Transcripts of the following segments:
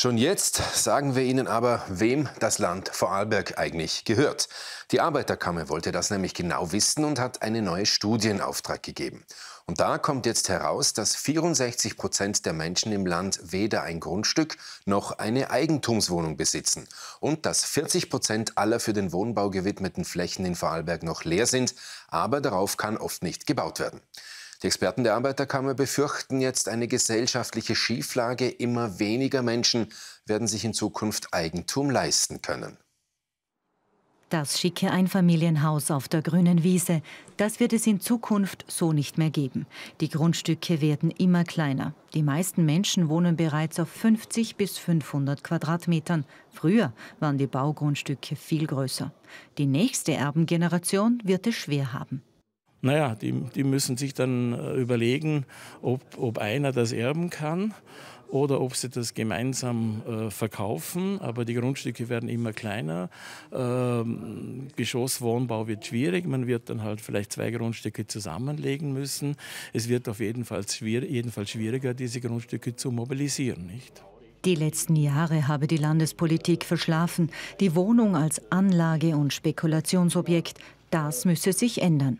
Schon jetzt sagen wir Ihnen aber, wem das Land Vorarlberg eigentlich gehört. Die Arbeiterkammer wollte das nämlich genau wissen und hat eine neue Studie in Auftrag gegeben. Und da kommt jetzt heraus, dass 64 Prozent der Menschen im Land weder ein Grundstück noch eine Eigentumswohnung besitzen und dass 40 Prozent aller für den Wohnbau gewidmeten Flächen in Vorarlberg noch leer sind, aber darauf kann oft nicht gebaut werden. Die Experten der Arbeiterkammer befürchten jetzt eine gesellschaftliche Schieflage. Immer weniger Menschen werden sich in Zukunft Eigentum leisten können. Das schicke Einfamilienhaus auf der grünen Wiese, das wird es in Zukunft so nicht mehr geben. Die Grundstücke werden immer kleiner. Die meisten Menschen wohnen bereits auf 50 bis 500 Quadratmetern. Früher waren die Baugrundstücke viel größer. Die nächste Erbengeneration wird es schwer haben naja, die, die müssen sich dann äh, überlegen, ob, ob einer das erben kann oder ob sie das gemeinsam äh, verkaufen. Aber die Grundstücke werden immer kleiner. Ähm, Geschosswohnbau wird schwierig. Man wird dann halt vielleicht zwei Grundstücke zusammenlegen müssen. Es wird auf jeden Fall, schwier jedenfalls schwieriger, diese Grundstücke zu mobilisieren. Nicht? Die letzten Jahre habe die Landespolitik verschlafen, die Wohnung als Anlage- und Spekulationsobjekt das müsse sich ändern.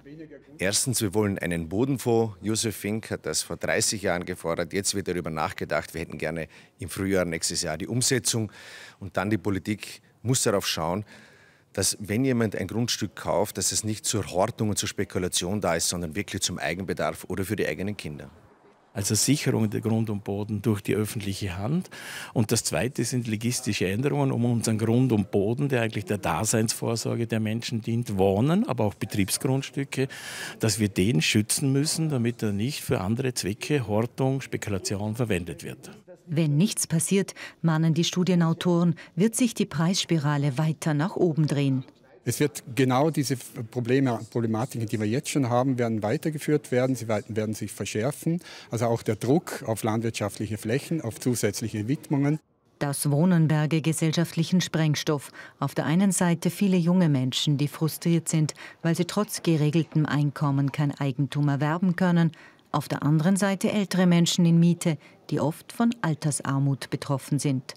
Erstens, wir wollen einen Bodenfonds. Josef Fink hat das vor 30 Jahren gefordert. Jetzt wird darüber nachgedacht. Wir hätten gerne im Frühjahr nächstes Jahr die Umsetzung. Und dann die Politik muss darauf schauen, dass wenn jemand ein Grundstück kauft, dass es nicht zur Hortung und zur Spekulation da ist, sondern wirklich zum Eigenbedarf oder für die eigenen Kinder also Sicherung der Grund und Boden durch die öffentliche Hand. Und das Zweite sind logistische Änderungen, um unseren Grund und Boden, der eigentlich der Daseinsvorsorge der Menschen dient, Wohnen, aber auch Betriebsgrundstücke, dass wir den schützen müssen, damit er nicht für andere Zwecke, Hortung, Spekulation verwendet wird. Wenn nichts passiert, mahnen die Studienautoren, wird sich die Preisspirale weiter nach oben drehen. Es wird genau diese Probleme, Problematiken, die wir jetzt schon haben, werden weitergeführt werden. Sie werden sich verschärfen. Also auch der Druck auf landwirtschaftliche Flächen, auf zusätzliche Widmungen. Das Wohnen berge gesellschaftlichen Sprengstoff. Auf der einen Seite viele junge Menschen, die frustriert sind, weil sie trotz geregeltem Einkommen kein Eigentum erwerben können. Auf der anderen Seite ältere Menschen in Miete, die oft von Altersarmut betroffen sind.